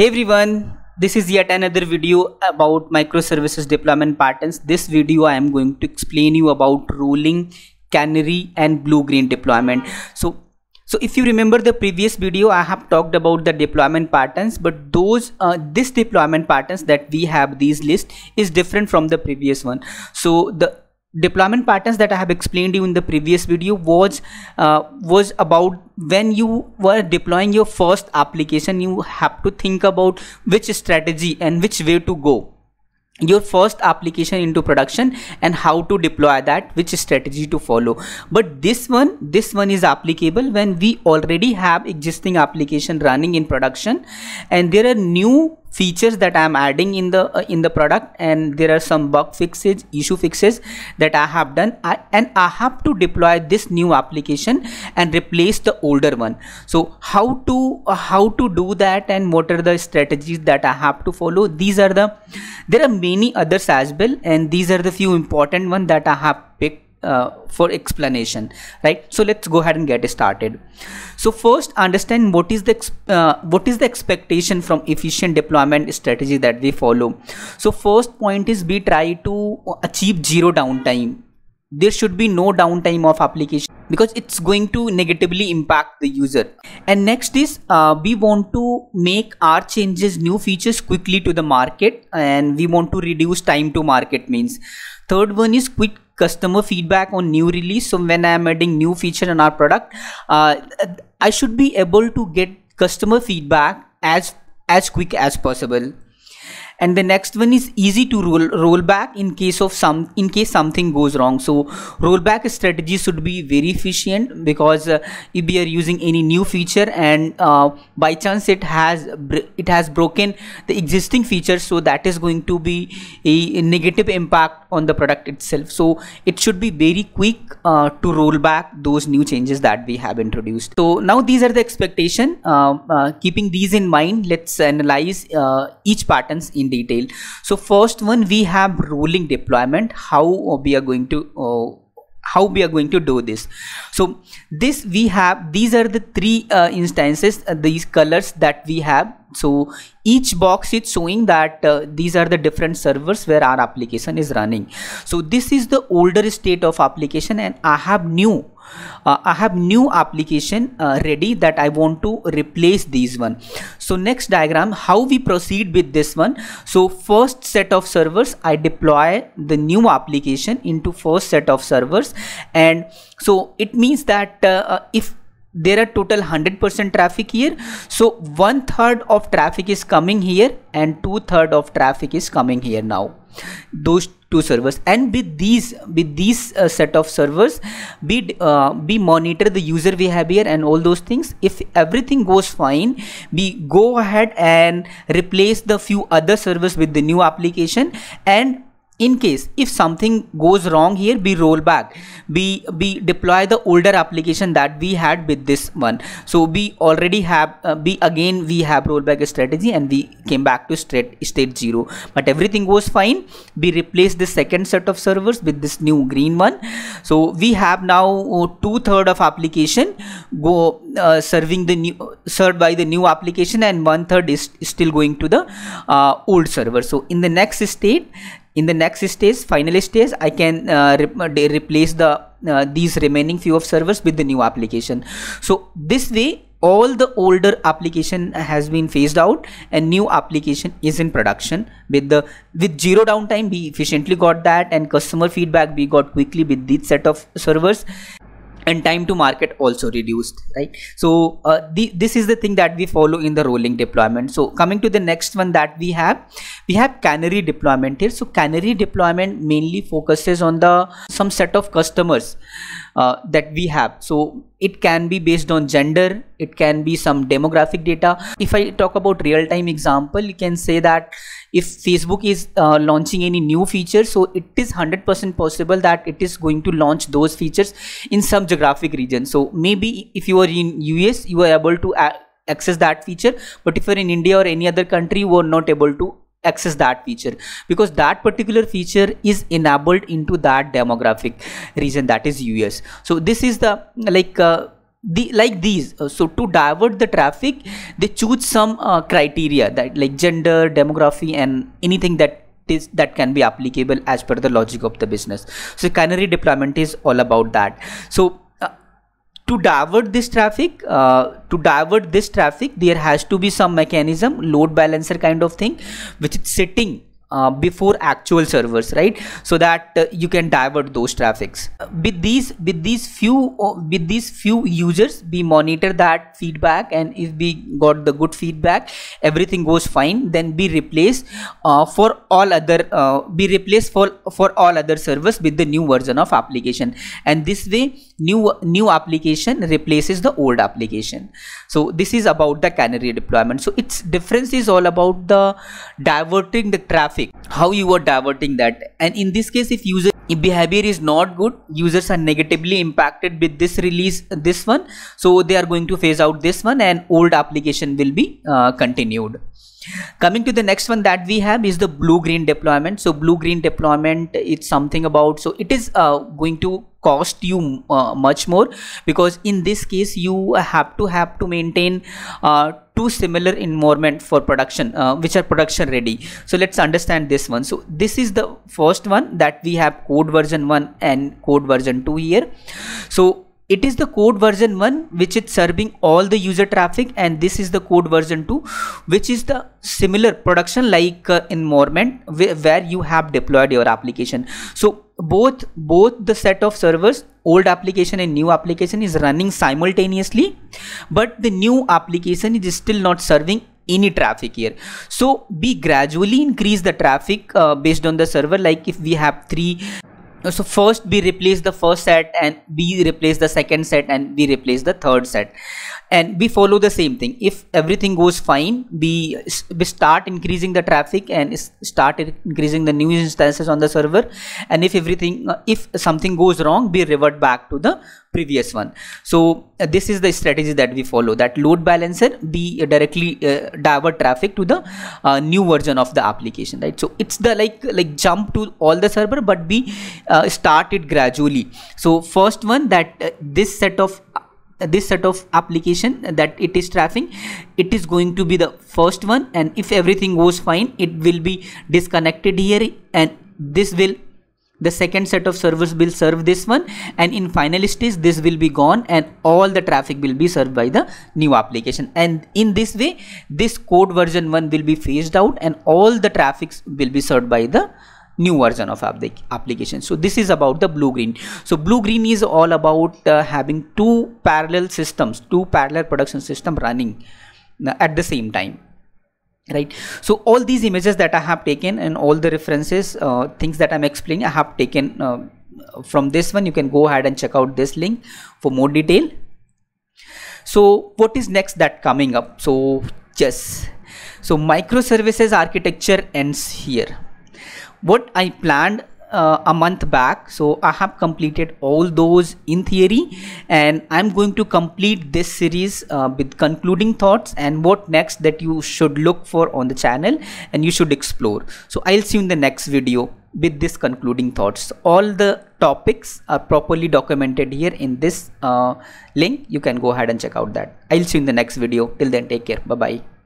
hey everyone this is yet another video about microservices deployment patterns this video i am going to explain you about rolling canary and blue green deployment so so if you remember the previous video i have talked about the deployment patterns but those uh, this deployment patterns that we have these list is different from the previous one so the deployment patterns that I have explained you in the previous video was uh, was about when you were deploying your first application you have to think about which strategy and which way to go your first application into production and how to deploy that which strategy to follow but this one this one is applicable when we already have existing application running in production and there are new features that I am adding in the uh, in the product and there are some bug fixes issue fixes that I have done I, and I have to deploy this new application and replace the older one so how to uh, how to do that and what are the strategies that I have to follow these are the there are many others as well and these are the few important ones that I have picked uh, for explanation right so let's go ahead and get started so first understand what is the uh, what is the expectation from efficient deployment strategy that we follow so first point is we try to achieve zero downtime there should be no downtime of application because it's going to negatively impact the user and next is uh, we want to make our changes new features quickly to the market and we want to reduce time to market means third one is quick customer feedback on new release so when i am adding new feature in our product uh, i should be able to get customer feedback as as quick as possible and the next one is easy to roll roll back in case of some in case something goes wrong so rollback strategy should be very efficient because uh, if we are using any new feature and uh, by chance it has it has broken the existing feature so that is going to be a, a negative impact on the product itself so it should be very quick uh, to roll back those new changes that we have introduced so now these are the expectation uh, uh, keeping these in mind let's analyze uh, each patterns in detail so first one we have rolling deployment how uh, we are going to uh, how we are going to do this so this we have these are the three uh, instances uh, these colors that we have so each box is showing that uh, these are the different servers where our application is running so this is the older state of application and i have new uh, I have new application uh, ready that I want to replace these one. So next diagram how we proceed with this one. So first set of servers I deploy the new application into first set of servers and so it means that uh, uh if there are total 100% traffic here so one third of traffic is coming here and two third of traffic is coming here now those two servers and with these with these uh, set of servers we uh, we monitor the user behavior and all those things if everything goes fine we go ahead and replace the few other servers with the new application and in case if something goes wrong here we roll back we we deploy the older application that we had with this one so we already have uh, we again we have rollback strategy and we came back to state state zero but everything goes fine we replace the second set of servers with this new green one so we have now uh, two-third of application go uh, serving the new served by the new application and one third is still going to the uh, old server so in the next state in the next stage final stage i can uh, re uh, replace the uh, these remaining few of servers with the new application so this way all the older application has been phased out and new application is in production with the with zero downtime we efficiently got that and customer feedback we got quickly with this set of servers and time to market also reduced right so uh, the, this is the thing that we follow in the rolling deployment so coming to the next one that we have we have canary deployment here so canary deployment mainly focuses on the some set of customers uh, that we have so it can be based on gender it can be some demographic data if i talk about real time example you can say that if facebook is uh, launching any new feature so it is 100% possible that it is going to launch those features in some geographic region so maybe if you are in us you are able to access that feature but if you're in india or any other country you are not able to access that feature because that particular feature is enabled into that demographic region that is us so this is the like uh, the like these uh, so to divert the traffic they choose some uh, criteria that like gender demography and anything that is that can be applicable as per the logic of the business so canary deployment is all about that so to divert this traffic uh, to divert this traffic there has to be some mechanism load balancer kind of thing which is sitting uh, before actual servers right so that uh, you can divert those traffics uh, with these with these few uh, with these few users we monitor that feedback and if we got the good feedback everything goes fine then we replace uh, for all other be uh, replace for for all other servers with the new version of application and this way new new application replaces the old application so this is about the canary deployment so its difference is all about the diverting the traffic traffic how you are diverting that and in this case if user if behavior is not good users are negatively impacted with this release this one so they are going to phase out this one and old application will be uh, continued coming to the next one that we have is the blue green deployment so blue green deployment it's something about so it is uh, going to cost you uh, much more because in this case you have to have to maintain uh, two similar environment for production uh, which are production ready so let's understand this one so this is the first one that we have code version 1 and code version 2 here so it is the code version 1 which is serving all the user traffic and this is the code version 2 which is the similar production like uh, environment where you have deployed your application so both both the set of servers old application and new application is running simultaneously but the new application is still not serving any traffic here so we gradually increase the traffic uh, based on the server like if we have three uh, so first we replace the first set and we replace the second set and we replace the third set and we follow the same thing if everything goes fine we, we start increasing the traffic and start increasing the new instances on the server and if everything uh, if something goes wrong we revert back to the previous one so uh, this is the strategy that we follow that load balancer we directly uh, divert traffic to the uh, new version of the application right so it's the like like jump to all the server but we uh, start it gradually so first one that uh, this set of this set of application that it is traffic, it is going to be the first one and if everything goes fine it will be disconnected here and this will the second set of servers will serve this one and in final stage this will be gone and all the traffic will be served by the new application and in this way this code version 1 will be phased out and all the traffics will be served by the new version of application so this is about the blue green so blue green is all about uh, having two parallel systems two parallel production system running uh, at the same time right so all these images that i have taken and all the references uh, things that i'm explaining i have taken uh, from this one you can go ahead and check out this link for more detail so what is next that coming up so yes so microservices architecture ends here what I planned uh, a month back so i have completed all those in theory and i'm going to complete this series uh, with concluding thoughts and what next that you should look for on the channel and you should explore so i'll see you in the next video with this concluding thoughts all the topics are properly documented here in this uh, link you can go ahead and check out that i'll see you in the next video till then take care bye bye